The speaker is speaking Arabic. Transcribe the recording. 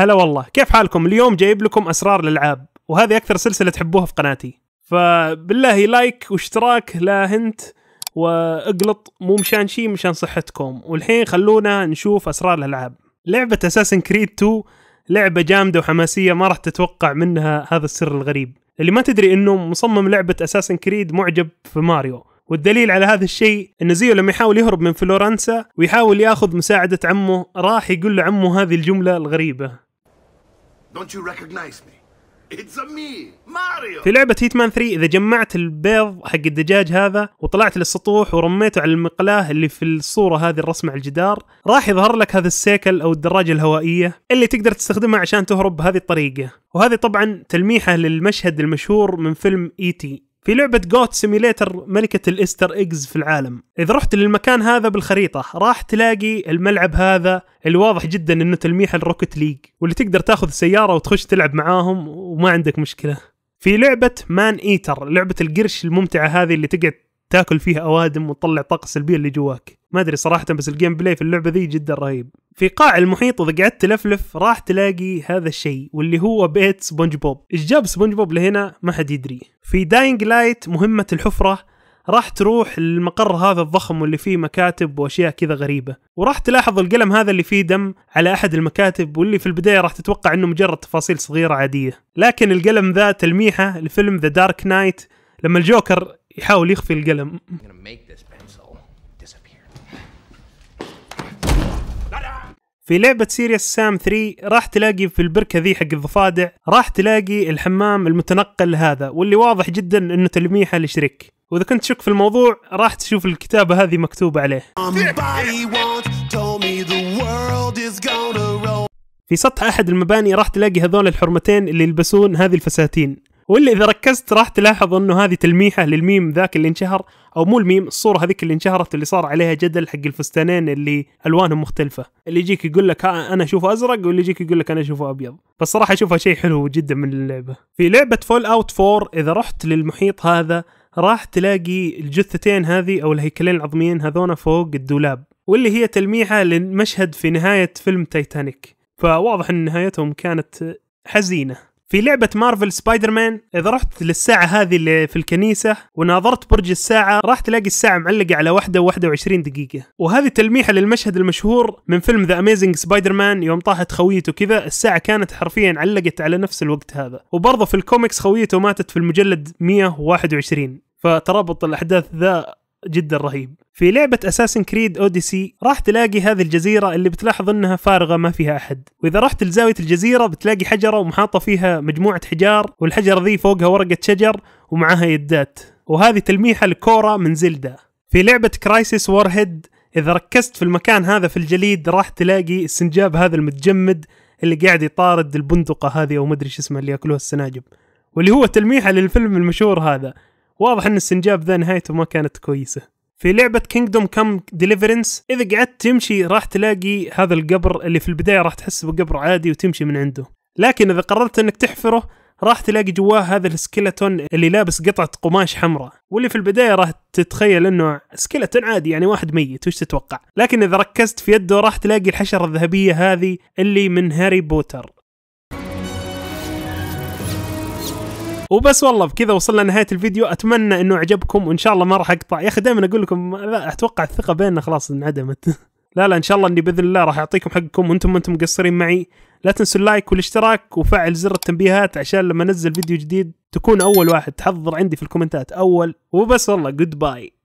هلا والله كيف حالكم اليوم جايب لكم اسرار الالعاب وهذه اكثر سلسله تحبوها في قناتي فبالله لايك واشتراك لا هنت واقلط مو مشان شي مشان صحتكم والحين خلونا نشوف اسرار الالعاب لعبه اساسن كريد 2 لعبه جامده وحماسيه ما راح تتوقع منها هذا السر الغريب اللي ما تدري انه مصمم لعبه اساسن كريد معجب في ماريو والدليل على هذا الشيء ان زيو لما يحاول يهرب من فلورنسا ويحاول ياخذ مساعده عمه راح يقول لعمه هذه الجمله الغريبه Don't you recognize me? It's a me, Mario. في لعبة هيتمان 3 إذا جمعت البيض حق الدجاج هذا وطلعت للسطوح ورميته على المقلاة اللي في الصورة هذه الرسمة على الجدار راح يظهر لك هذا السيكل أو الدراجة الهوائية اللي تقدر تستخدمها عشان تهرب بهذه الطريقة وهذه طبعا تلميحة للمشهد المشهور من فيلم إي e تي في لعبة جوت سيميليتر ملكة الاستر ايجز في العالم إذا رحت للمكان هذا بالخريطة راح تلاقي الملعب هذا الواضح جدا انه تلميح الروكت ليج واللي تقدر تاخذ سيارة وتخش تلعب معاهم وما عندك مشكلة في لعبة مان ايتر لعبة القرش الممتعة هذه اللي تقعد تاكل فيه اوادم وتطلع طاقه سلبيه اللي جواك ما ادري صراحه بس الجيم بلاي في اللعبه ذي جدا رهيب في قاع المحيط اذا قعدت تلفلف راح تلاقي هذا الشيء واللي هو بيت سبونج بوب ايش جاب سبونج بوب لهنا ما حد يدري في داينج لايت مهمه الحفره راح تروح للمقر هذا الضخم واللي فيه مكاتب واشياء كذا غريبه وراح تلاحظ القلم هذا اللي فيه دم على احد المكاتب واللي في البدايه راح تتوقع انه مجرد تفاصيل صغيره عاديه لكن القلم ذا تلميحه لفيلم ذا دارك نايت لما الجوكر يحاول يخفي القلم في لعبة سيريس سام 3 راح تلاقي في البركة ذي حق الضفادع راح تلاقي الحمام المتنقل هذا واللي واضح جدا انه تلميحه لشريك واذا كنت تشك في الموضوع راح تشوف الكتابة هذه مكتوبة عليه في سطح احد المباني راح تلاقي هذول الحرمتين اللي يلبسون هذه الفساتين واللي اذا ركزت راح تلاحظ انه هذه تلميحه للميم ذاك اللي انشهر او مو الميم الصوره هذيك اللي انشهرت اللي صار عليها جدل حق الفستانين اللي الوانهم مختلفه اللي يجيك يقول لك انا اشوفه ازرق واللي يجيك يقول لك انا اشوفه ابيض بس صراحه اشوفها شيء حلو جدا من اللعبه في لعبه فول اوت 4 اذا رحت للمحيط هذا راح تلاقي الجثتين هذه او الهيكلين العظميين هذونا فوق الدولاب واللي هي تلميحه للمشهد في نهايه فيلم تايتانيك فواضح ان نهايتهم كانت حزينه في لعبة مارفل سبايدر مان إذا رحت للساعة هذه اللي في الكنيسة وناظرت برج الساعة راح تلاقي الساعة معلقة على واحدة واحدة و21 دقيقة وهذه تلميحة للمشهد المشهور من فيلم ذا أميزنج سبايدر مان يوم طاحت خويته كذا الساعة كانت حرفيا علقت على نفس الوقت هذا وبرضه في الكوميكس خويته ماتت في المجلد 121 فترابط الأحداث ذا جدا رهيب في لعبة اساسن كريد اوديسي راح تلاقي هذه الجزيرة اللي بتلاحظ انها فارغة ما فيها احد واذا رحت لزاوية الجزيرة بتلاقي حجرة ومحاطة فيها مجموعة حجار والحجرة ذي فوقها ورقة شجر ومعاها يدات وهذه تلميحة لكورا من زلدا في لعبة كرايسيس وورهيد إذا ركزت في المكان هذا في الجليد راح تلاقي السنجاب هذا المتجمد اللي قاعد يطارد البندقة هذه أو مدري شو اسمها اللي ياكلوها السناجب واللي هو تلميحة للفيلم المشهور هذا واضح ان السنجاب ذا نهايته ما كانت كويسه في لعبة كينجدوم كم ديليفرنس إذا قعدت تمشي راح تلاقي هذا القبر اللي في البداية راح تحس بقبر عادي وتمشي من عنده لكن إذا قررت أنك تحفره راح تلاقي جواه هذا السكيلتون اللي لابس قطعة قماش حمراء واللي في البداية راح تتخيل انه سكلتون عادي يعني واحد ميت وش تتوقع لكن اذا ركزت في يده راح تلاقي الحشرة الذهبية هذه اللي من هاري بوتر وبس والله بكذا وصلنا نهايه الفيديو اتمنى انه عجبكم وان شاء الله ما راح اقطع يا اخي دائما اقول لكم لا اتوقع الثقه بيننا خلاص انعدمت لا لا ان شاء الله اني باذن الله راح اعطيكم حقكم وانتم ما انتم مقصرين معي لا تنسوا اللايك والاشتراك وفعل زر التنبيهات عشان لما انزل فيديو جديد تكون اول واحد تحضر عندي في الكومنتات اول وبس والله جود باي